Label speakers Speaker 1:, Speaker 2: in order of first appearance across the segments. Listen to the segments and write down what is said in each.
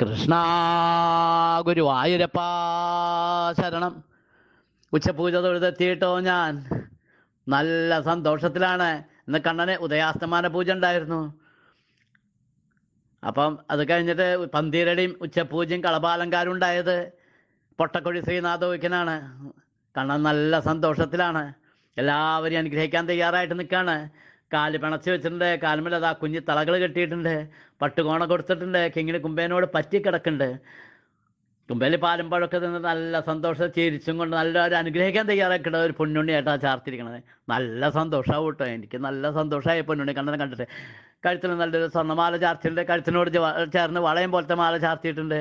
Speaker 1: കൃഷ്ണ ഗുരുവായൂരപ്പാ ശരണം ഉച്ചപൂജ തൊഴുതെത്തിയിട്ടോ ഞാൻ നല്ല സന്തോഷത്തിലാണ് ഇന്ന് കണ്ണന് ഉദയാസ്തമാന പൂജ ഉണ്ടായിരുന്നു അപ്പം അത് കഴിഞ്ഞിട്ട് പന്തീരടിയും ഉച്ചപൂജയും കളഭാലങ്കാരം ഉണ്ടായത് പൊട്ടക്കുഴി ശ്രീനാഥ വയ്ക്കനാണ് കണ്ണൻ നല്ല സന്തോഷത്തിലാണ് എല്ലാവരെയും അനുഗ്രഹിക്കാൻ തയ്യാറായിട്ട് നിൽക്കുകയാണ് കാല് പിണച്ച് വെച്ചിട്ടുണ്ട് കാൽമേൽ അതാ കുഞ്ഞ് തളകൾ കെട്ടിയിട്ടുണ്ട് പട്ടുകോണ കൊടുത്തിട്ടുണ്ട് കിങ്ങിന് കുമ്പേനോട് പറ്റിക്കിടക്കുന്നുണ്ട് കുമ്പേലി പാലും പഴമൊക്കെ നിന്ന് നല്ല സന്തോഷം ചിരിച്ചും കൊണ്ട് നല്ല ഒരു അനുഗ്രഹിക്കാൻ തയ്യാറാക്കിയിട്ട് ഒരു ആ ചാർത്തിരിക്കണത് നല്ല സന്തോഷമാവും കേട്ടോ എനിക്ക് നല്ല സന്തോഷമായി പൊന്നുണ്ണി കണ്ടത് കണ്ടിട്ട് കഴുത്തിന് നല്ലൊരു സ്വർണ്ണമാല ചാർത്തിയിട്ടുണ്ട് കഴുത്തിനോട് ചേർന്ന് വളയം പോലത്തെ മാല ചാർത്തിയിട്ടുണ്ട്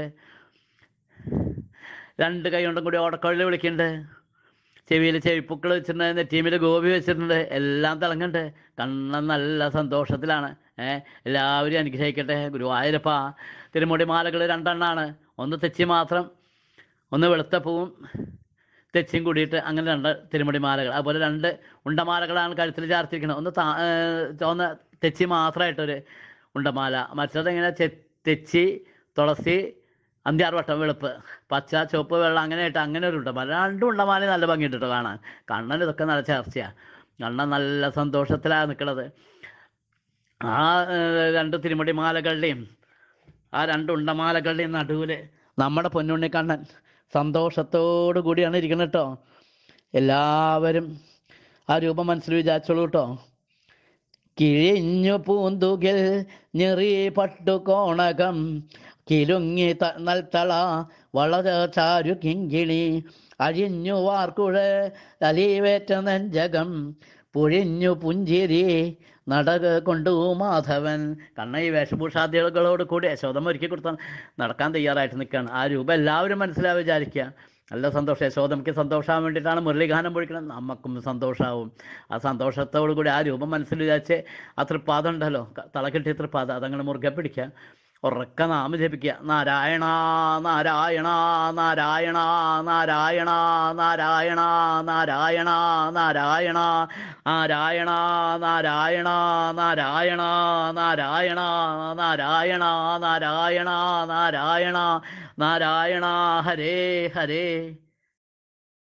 Speaker 1: രണ്ട് കൈ കൊണ്ടും കൂടി ഓടക്കൊള്ളിൽ വിളിക്കുന്നുണ്ട് ചെവിയിൽ ചെവിപ്പുക്കൾ വെച്ചിട്ടുണ്ട് ടീമിൽ ഗോപി വെച്ചിട്ടുണ്ട് എല്ലാം തിളങ്ങണ്ട് കണ്ണൻ നല്ല സന്തോഷത്തിലാണ് എല്ലാവരും അനുഗ്രഹിക്കട്ടെ ഗുരുവായൂരപ്പ തിരുമുടി മാലകൾ രണ്ടെണ്ണാണ് ഒന്ന് തെച്ചി മാത്രം ഒന്ന് വെളുത്ത പൂവും തെച്ചിയും കൂടിയിട്ട് അങ്ങനെ രണ്ട് തിരുമുടി മാലകൾ അതുപോലെ രണ്ട് ഉണ്ടമാലകളാണ് കഴുത്തിൽ ചാർത്തിരിക്കുന്നത് ഒന്ന് താ ചുവന്ന തെച്ചി മാത്രമായിട്ടൊരു ഉണ്ടമാല മറ്റേത് എങ്ങനെ തെച്ചി തുളസി അന്ത്യാർ വട്ടം വെളുപ്പ് പച്ച ചുവപ്പ് വെള്ളം അങ്ങനെ ആയിട്ട് അങ്ങനെ ഒരു ഉണ്ട് രണ്ടും ഉണ്ടമാല നല്ല ഭംഗിയുണ്ട് കാണാൻ കണ്ണൻ ഇതൊക്കെ നല്ല ചർച്ചയാണ് കണ്ണൻ നല്ല സന്തോഷത്തിലാണ് നിൽക്കുന്നത് ആ രണ്ട് തിരുമുടി മാലകളുടെയും ആ രണ്ട് ഉണ്ടമാലകളുടെയും നടുവിൽ നമ്മുടെ പൊന്നുണ്ണി കണ്ണൻ സന്തോഷത്തോടു കൂടിയാണ് ഇരിക്കുന്നത് കേട്ടോ എല്ലാവരും ആ രൂപം മനസ്സിൽ വിചാരിച്ചോളൂ കേട്ടോ കിഴിഞ്ഞു പൂന്തുകിൽ ഞെറി പട്ടു കോണകം കിലുങ്ങി നൽത്തള വളര ചാരു കിങ്കിളി അഴിഞ്ഞു വാർക്കുഴ തലീവേറ്റ നെഞ്ചകം പുഴിഞ്ഞു പുഞ്ചിരി നടക കൊണ്ടു മാധവൻ കണ്ണ ഈ വേഷഭൂഷാദികളോട് കൂടി യശോദം ഒരുക്കി കൊടുത്താൽ നടക്കാൻ തയ്യാറായിട്ട് നിൽക്കുകയാണ് ആ രൂപം എല്ലാവരും മനസ്സിലാവുക വിചാരിക്കുക നല്ല സന്തോഷം യശോദമയ്ക്ക് സന്തോഷമാകാൻ വേണ്ടിയിട്ടാണ് മുരളിഗാനം പൊഴിക്കണം നമുക്കും സന്തോഷമാവും ആ സന്തോഷത്തോടു കൂടി ആ രൂപം മനസ്സിൽ വിചാരിച്ച് ആ തൃപ്പാദം ഉണ്ടല്ലോ തളക്കിട്ടിയ തൃപ്പാദം അതങ്ങനെ മുറുകെ പിടിക്കുക ഉറക്ക നാമ ജപിക്കുക നാരായണ നാരായണ നാരായണ നാരായണ നാരായണ നാരായണ നാരായണ നാരായണ നാരായണ നാരായണ നാരായണ നാരായണ നാരായണ നാരായണ നാരായണ ഹരേ ഹരേ